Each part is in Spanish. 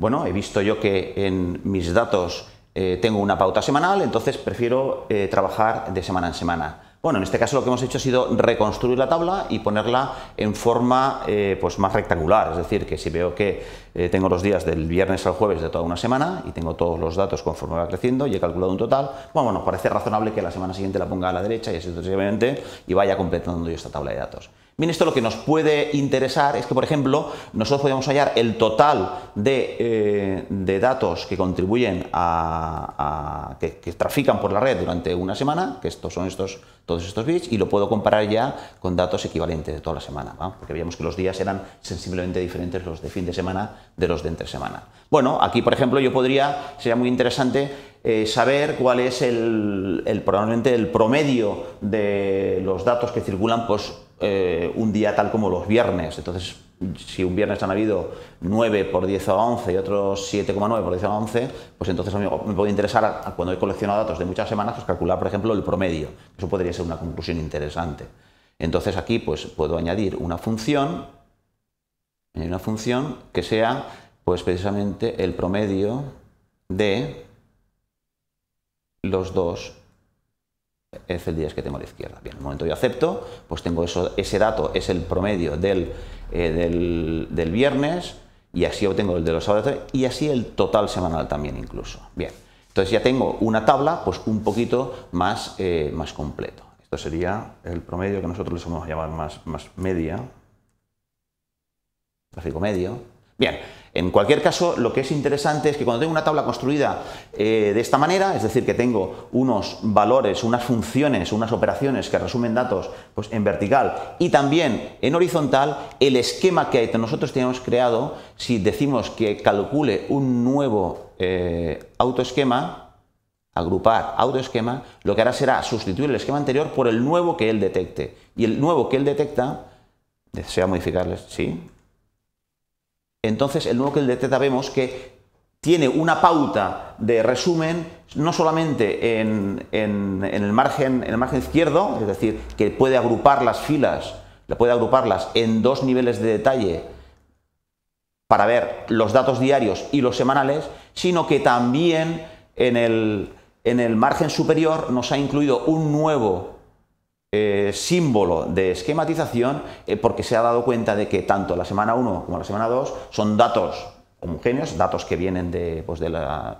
bueno, he visto yo que en mis datos eh, tengo una pauta semanal, entonces prefiero eh, trabajar de semana en semana. Bueno, en este caso lo que hemos hecho ha sido reconstruir la tabla y ponerla en forma eh, pues más rectangular, es decir, que si veo que tengo los días del viernes al jueves de toda una semana y tengo todos los datos conforme va creciendo y he calculado un total, bueno, bueno, parece razonable que la semana siguiente la ponga a la derecha y así sucesivamente y vaya completando yo esta tabla de datos. Bien, esto lo que nos puede interesar es que, por ejemplo, nosotros podemos hallar el total de, eh, datos que contribuyen a, que, trafican por la red durante una semana, que estos son estos, todos estos bits, y lo puedo comparar ya con datos equivalentes de toda la semana, porque veíamos que los días eran sensiblemente diferentes los de fin de semana de los de entre semana. Bueno, aquí, por ejemplo, yo podría, sería muy interesante eh, saber cuál es el, el, probablemente el promedio de los datos que circulan pues, eh, un día tal como los viernes. Entonces, si un viernes han habido 9 por 10 a 11 y otros 7,9 por 10 a 11, pues entonces a mí me puede interesar, cuando he coleccionado datos de muchas semanas, pues calcular, por ejemplo, el promedio. Eso podría ser una conclusión interesante. Entonces aquí pues puedo añadir una función, una función que sea pues precisamente el promedio de los dos es el día es que tengo a la izquierda. Bien, en el momento yo acepto, pues tengo eso, ese dato, es el promedio del, eh, del, viernes, y así obtengo el de los sábados y así el total semanal también incluso. Bien, entonces ya tengo una tabla pues un poquito más, eh, más completo. Esto sería el promedio que nosotros le a llamar más, más media, gráfico medio. Bien, en cualquier caso, lo que es interesante es que cuando tengo una tabla construida eh, de esta manera, es decir, que tengo unos valores, unas funciones, unas operaciones que resumen datos pues, en vertical y también en horizontal, el esquema que nosotros tenemos creado, si decimos que calcule un nuevo eh, autoesquema, agrupar autoesquema, lo que hará será sustituir el esquema anterior por el nuevo que él detecte. Y el nuevo que él detecta, desea modificarles, sí, entonces, el nuevo que teta vemos que tiene una pauta de resumen no solamente en, el margen, en el margen izquierdo, es decir, que puede agrupar las filas, puede agruparlas en dos niveles de detalle para ver los datos diarios y los semanales, sino que también en el margen superior nos ha incluido un nuevo eh, símbolo de esquematización eh, porque se ha dado cuenta de que tanto la semana 1 como la semana 2 son datos homogéneos, datos que vienen de, pues de, la,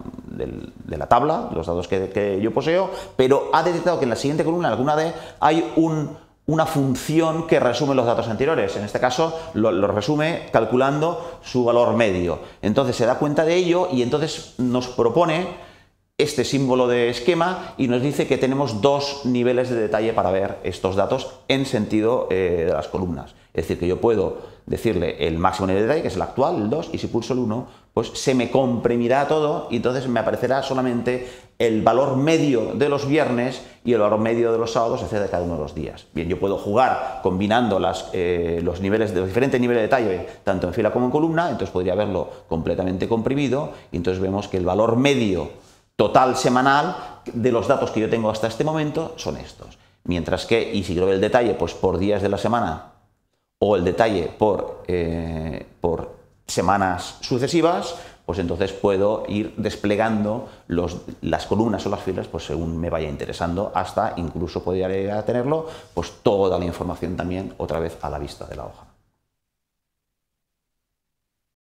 tabla, los datos que, yo poseo, pero ha detectado que en la siguiente columna, alguna de, hay una función que resume los datos anteriores. En este caso, los resume calculando su valor medio. Entonces se da cuenta de ello y entonces nos propone este símbolo de esquema y nos dice que tenemos dos niveles de detalle para ver estos datos en sentido eh, de las columnas. Es decir, que yo puedo decirle el máximo nivel de detalle, que es el actual, el 2, y si pulso el 1, pues se me comprimirá todo y entonces me aparecerá solamente el valor medio de los viernes y el valor medio de los sábados, etcétera, de cada uno de los días. Bien, yo puedo jugar combinando eh, los niveles de los diferentes niveles de detalle, tanto en fila como en columna, entonces podría verlo completamente comprimido y entonces vemos que el valor medio total semanal de los datos que yo tengo hasta este momento son estos. Mientras que, y si quiero el detalle, pues por días de la semana o el detalle por, eh, por semanas sucesivas, pues entonces puedo ir desplegando las columnas o las filas pues según me vaya interesando, hasta incluso podría tenerlo pues toda la información también otra vez a la vista de la hoja.